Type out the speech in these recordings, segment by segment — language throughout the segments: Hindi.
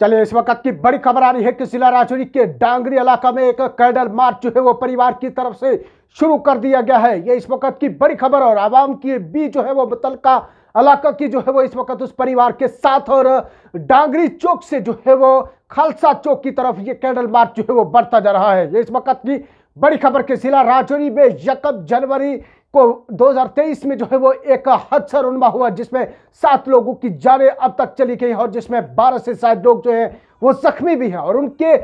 चलिए इस वक्त की बड़ी खबर आ रही है कि जिला राजौरी के डांगरी इलाका में एक कैडल मार्च जो है वो परिवार की तरफ से शुरू कर दिया गया है ये इस वक्त की बड़ी खबर और आवाम की भी जो है वो मुतलका इलाका की जो है वो इस वक्त उस परिवार के साथ और डांगरी चौक से जो है वो खालसा चौक की तरफ ये कैंडल मार्च जो है वो बढ़ता जा रहा है ये इस वक्त की बड़ी खबर के जिला राजौरी में यकब जनवरी को 2023 में जो है वो एक हादसा रुनमा हुआ जिसमें सात लोगों की जानें अब तक चली गई और जिसमें 12 से सात लोग जो है वो जख्मी भी हैं और उनके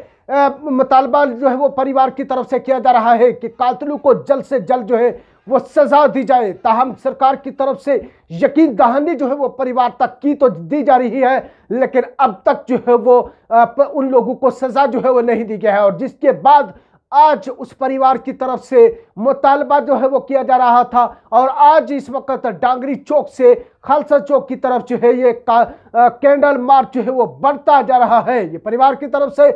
मुतालबा जो है वो परिवार की तरफ से किया जा रहा है कि कातलों को जल्द से जल्द जो है वो सज़ा दी जाए ताहम सरकार की तरफ से यकीन दहानी जो है वो परिवार तक की तो दी जा रही है लेकिन अब तक जो है वो उन लोगों को सज़ा जो है वो नहीं दी गया है और जिसके बाद आज उस परिवार की तरफ से मुतालबा जो है वो किया जा रहा था और आज इस वक्त डांगरी चौक से खालसा चौक की तरफ जो है ये कैंडल मार्च जो है वो बढ़ता जा रहा है ये परिवार की तरफ से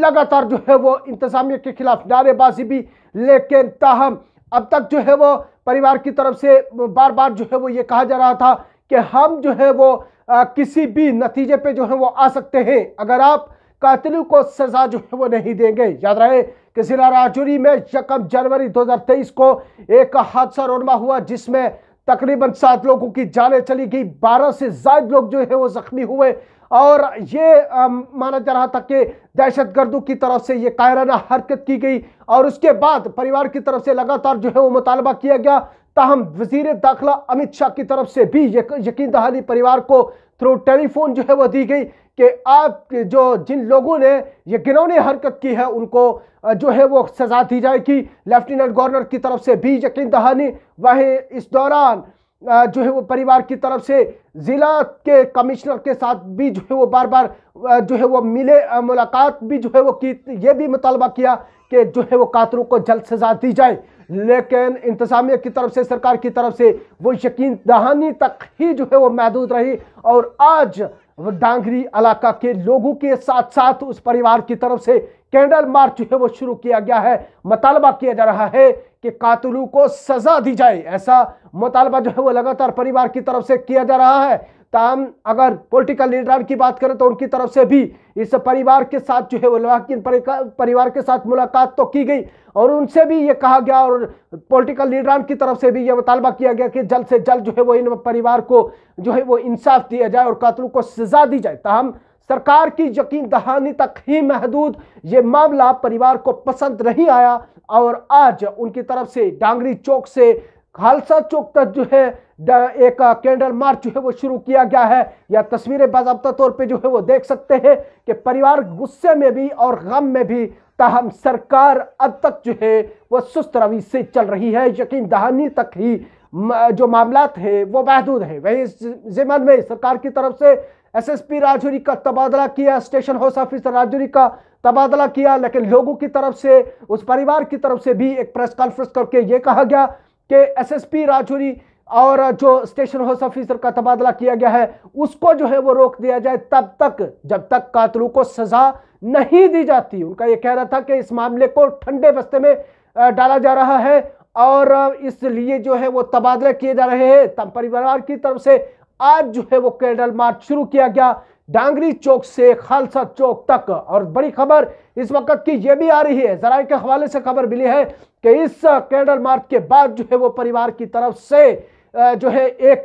लगातार जो है वो इंतजामिया के खिलाफ नारेबाजी भी लेकिन ताहम अब तक जो है वो परिवार की तरफ से बार बार जो है वो ये कहा जा रहा था कि हम जो है वो आ, किसी भी नतीजे पर जो है वो आ सकते हैं अगर आप कातिलों को सजा जो है वो नहीं देंगे याद रहे कि जिला राजौरी में यकम जनवरी 2023 को एक हादसा रोनमा हुआ जिसमें तकरीबन सात लोगों की जानें चली गई बारह से जायद लोग जो है वो जख्मी हुए और ये माना जा रहा था कि दहशत गर्दों की तरफ से ये कायराना हरकत की गई और उसके बाद परिवार की तरफ से लगातार जो है वो मुतालबा किया गया ताहम वजीर दाखिला अमित शाह की तरफ से भी यक, यकीन दहानी परिवार को थ्रू टेलीफोन जो है वो दी गई कि आप जो जिन लोगों ने ये गिरौने हरकत की है उनको जो है वो सजा दी जाएगी लेफ्टिनेंट गवर्नर की तरफ से भी यकीन दहानी वहीं इस दौरान जो है वो परिवार की तरफ से ज़िला के कमिश्नर के साथ भी जो है वो बार बार जो है वो मिले मुलाकात भी जो है वो की ये भी मुतालबा किया कि जो है वो कातरों को जल्द सजा दी जाए लेकिन इंतजामिया की तरफ से सरकार की तरफ से वो यकीन दहानी तक ही जो है वो महदूद रही और आज डांगरी इलाका के लोगों के साथ साथ उस परिवार की तरफ से कैंडल मार्च जो है वो शुरू किया गया है मुतालबा किया जा रहा है कि कातलू को सजा दी जाए ऐसा मुतालबा जो है वो लगातार परिवार की तरफ से किया जा रहा है तमाम अगर पॉलिटिकल लीडर की बात करें तो उनकी तरफ से भी इस परिवार के साथ जो है वो लवाकिन परिवार के साथ मुलाकात तो की गई और उनसे भी ये कहा गया और पॉलिटिकल लीडरान की तरफ से भी ये मुतालबा किया गया कि जल्द से जल्द जो है वो इन परिवार को जो है वो इंसाफ दिया जाए और कातलों को सजा दी जाए तमाम सरकार की यकीन दहानी तक ही महदूद ये मामला परिवार को पसंद नहीं आया और आज उनकी तरफ से डांगरी चौक से खालसा चौक तक जो है एक कैंडल मार्च जो है वो शुरू किया गया है या तस्वीरें बाबा तौर पे जो है वो देख सकते हैं कि परिवार गुस्से में भी और गम में भी ताहम सरकार अब तक जो है वह सुस्त रवि से चल रही है यकीन दहानी तक ही जो मामला है वो महदूद है वहीं इस जिमन में सरकार की तरफ से एसएसपी राजौरी का तबादला किया स्टेशन हाउस ऑफिसर राजौरी का तबादला किया लेकिन लोगों की तरफ से उस परिवार की तरफ से भी एक प्रेस कॉन्फ्रेंस करके ये कहा गया कि एसएसपी राजौरी और जो स्टेशन हाउस ऑफिसर का तबादला किया गया है उसको जो है वो रोक दिया जाए तब तक जब तक कातलों को सजा नहीं दी जाती उनका ये कहना था कि इस मामले को ठंडे बस्ते में डाला जा रहा है और इसलिए जो है वो तबादले किए जा रहे हैं तब परिवार की तरफ से आज जो है वो कैंडल मार्च शुरू किया गया डांगरी चौक से खालसा चौक तक और बड़ी खबर इस वक्त की यह भी आ रही है जराये के हवाले से खबर मिली है कि इस कैंडल मार्च के बाद जो है वो परिवार की तरफ से जो है एक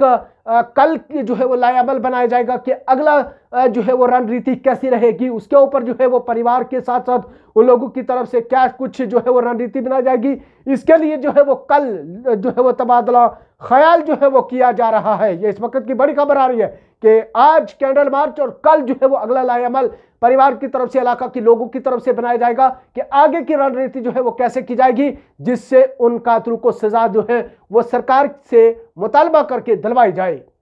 कल जो है वो लायाबल बनाया जाएगा कि अगला जो है वो रणनीति कैसी रहेगी उसके ऊपर जो है वो परिवार के साथ साथ उन लोगों की तरफ से क्या कुछ जो है वो रणनीति बनाई जाएगी इसके लिए जो है वो कल जो है वो तबादला ख्याल जो है वो किया जा रहा है ये इस वक्त की बड़ी खबर आ रही है कि आज कैंडल मार्च और कल जो है वो अगला लाइमल परिवार की तरफ से इलाका के लोगों की तरफ से बनाया जाएगा कि आगे की रणनीति जो है वो कैसे की जाएगी जिससे उन कातरों को सजा जो है वो सरकार से मुतालबा करके दिलवाई जाए